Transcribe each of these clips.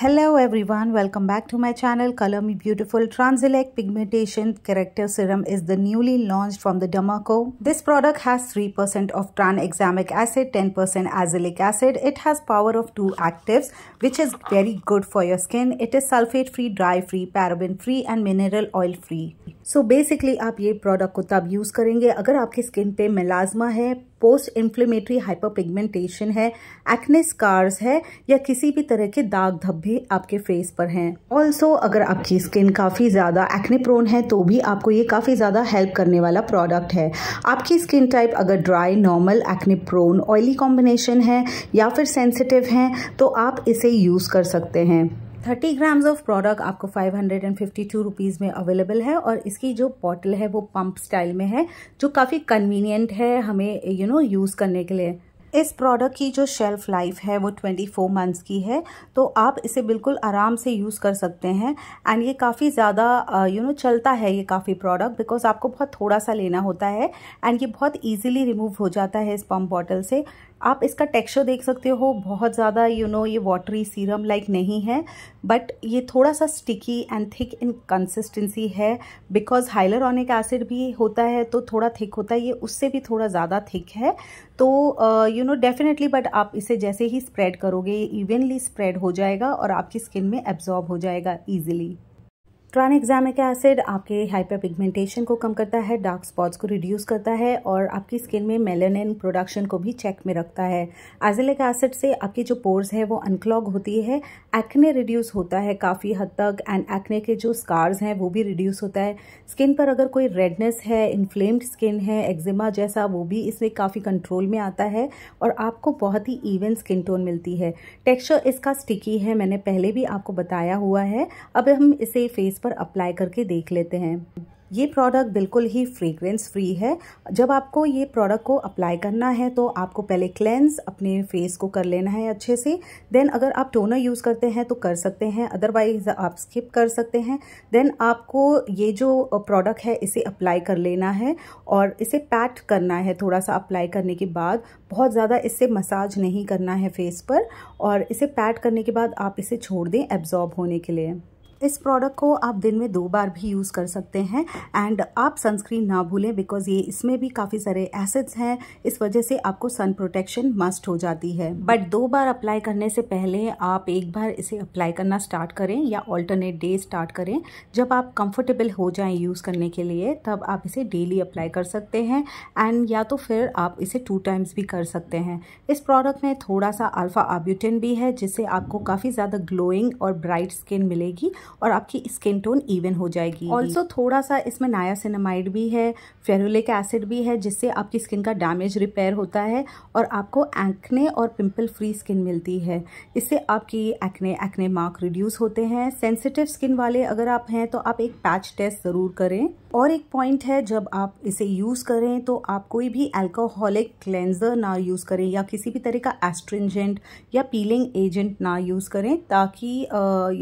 Hello everyone, welcome back to my channel Color Me Beautiful. Transelect Pigmentation character Serum is the newly launched from the Dermaco. This product has 3% of tranexamic acid, 10% azelaic acid. It has power of two actives which is very good for your skin. It is sulfate free, dry free, paraben free and mineral oil free. so basically, आप ये product को तब use करेंगे skin आपकी melasma. पे post inflammatory hyperpigmentation है acne scars है या किसी भी तरह के दाग धब्बे आपके फेस पर हैं ऑल्सो अगर आपकी स्किन काफ़ी ज़्यादा एक्ने प्रोन है तो भी आपको ये काफ़ी ज़्यादा हेल्प करने वाला प्रोडक्ट है आपकी स्किन टाइप अगर dry normal acne prone oily combination है या फिर सेंसिटिव हैं तो आप इसे यूज़ कर सकते हैं थर्टी ग्राम्स ऑफ प्रोडक्ट आपको five hundred and fifty two rupees में अवेलेबल है और इसकी जो बॉटल है वो पम्प स्टाइल में है जो काफ़ी कन्वीनियंट है हमें यू नो यूज़ करने के लिए इस प्रोडक्ट की जो शेल्फ़ लाइफ है वो 24 मंथ्स की है तो आप इसे बिल्कुल आराम से यूज़ कर सकते हैं एंड ये काफ़ी ज़्यादा यू uh, नो चलता है ये काफ़ी प्रोडक्ट बिकॉज आपको बहुत थोड़ा सा लेना होता है एंड ये बहुत ईजिली रिमूव हो जाता है इस पम्प बॉटल से आप इसका टेक्सचर देख सकते हो बहुत ज़्यादा यू नो ये वाटरी सीरम लाइक नहीं है बट ये थोड़ा सा sticky and thick in consistency है बिकॉज हाइलरॉनिक एसिड भी होता है तो थोड़ा थिक होता है ये उससे भी थोड़ा ज़्यादा थिक है तो यू नो डेफिनेटली बट आप इसे जैसे ही स्प्रेड करोगे ये इवनली स्प्रेड हो जाएगा और आपकी स्किन में एब्जॉर्ब हो जाएगा ईजिली ट्रानएक्सामिक एसिड आपके हाइपर पिगमेंटेशन को कम करता है डार्क स्पॉट्स को रिड्यूस करता है और आपकी स्किन में मेलेनिन प्रोडक्शन को भी चेक में रखता है एजिलिक एसिड से आपकी जो पोर्स है वो अनक्लॉग होती है एक्ने रिड्यूस होता है काफ़ी हद तक एंड एक्ने के जो स्कार्स हैं वो भी रिड्यूस होता है स्किन पर अगर कोई रेडनेस है इन्फ्लेम्ड स्किन है एक्जिमा जैसा वो भी इसमें काफ़ी कंट्रोल में आता है और आपको बहुत ही इवन स्किन टोन मिलती है टेक्स्चर इसका स्टिकी है मैंने पहले भी आपको बताया हुआ है अब हम इसे फेस पर अप्लाई करके देख लेते हैं ये प्रोडक्ट बिल्कुल ही फ्रेग्रेंस फ्री है जब आपको ये प्रोडक्ट को अप्लाई करना है तो आपको पहले क्लेंस अपने फेस को कर लेना है अच्छे से देन अगर आप टोनर यूज़ करते हैं तो कर सकते हैं अदरवाइज आप स्किप कर सकते हैं देन आपको ये जो प्रोडक्ट है इसे अप्लाई कर लेना है और इसे पैट करना है थोड़ा सा अप्लाई करने के बाद बहुत ज़्यादा इससे मसाज नहीं करना है फेस पर और इसे पैट करने के बाद आप इसे छोड़ दें एब्जॉर्ब होने के लिए इस प्रोडक्ट को आप दिन में दो बार भी यूज़ कर सकते हैं एंड आप सनस्क्रीन ना भूलें बिकॉज ये इसमें भी काफ़ी सारे एसिड्स हैं इस वजह से आपको सन प्रोटेक्शन मस्ट हो जाती है बट दो बार अप्लाई करने से पहले आप एक बार इसे अप्लाई करना स्टार्ट करें या ऑल्टरनेट डे स्टार्ट करें जब आप कंफर्टेबल हो जाएं यूज़ करने के लिए तब आप इसे डेली अप्लाई कर सकते हैं एंड या तो फिर आप इसे टू टाइम्स भी कर सकते हैं इस प्रोडक्ट में थोड़ा सा अल्फ़ा आब्यूटिन भी है जिससे आपको काफ़ी ज़्यादा ग्लोइंग और ब्राइट स्किन मिलेगी और आपकी स्किन टोन इवन हो जाएगी ऑल्सो थोड़ा सा इसमें नायासिनमाइड भी है फेरुलिक एसिड भी है जिससे आपकी स्किन का डैमेज रिपेयर होता है और आपको एक्ने और पिम्पल फ्री स्किन मिलती है इससे आपकी एक्ने एक्ने मार्क रिड्यूस होते हैं सेंसिटिव स्किन वाले अगर आप हैं तो आप एक पैच टेस्ट ज़रूर करें और एक पॉइंट है जब आप इसे यूज़ करें तो आप कोई भी अल्कोहलिक क्लेंजर ना यूज़ करें या किसी भी तरह का एस्ट्रिंजेंट या पीलिंग एजेंट ना यूज़ करें ताकि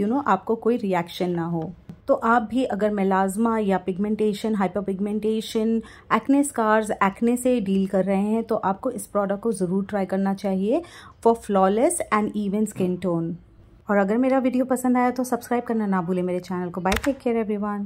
यू नो आपको कोई रिएक्शन ना हो तो आप भी अगर मेलाजमा या pigmentation hyper pigmentation acne scars acne से डील कर रहे हैं तो आपको इस प्रोडक्ट को ज़रूर ट्राई करना चाहिए for flawless and even skin tone और अगर मेरा वीडियो पसंद आया तो सब्सक्राइब करना ना भूलें मेरे चैनल को बाय टेक केयर एवरीवन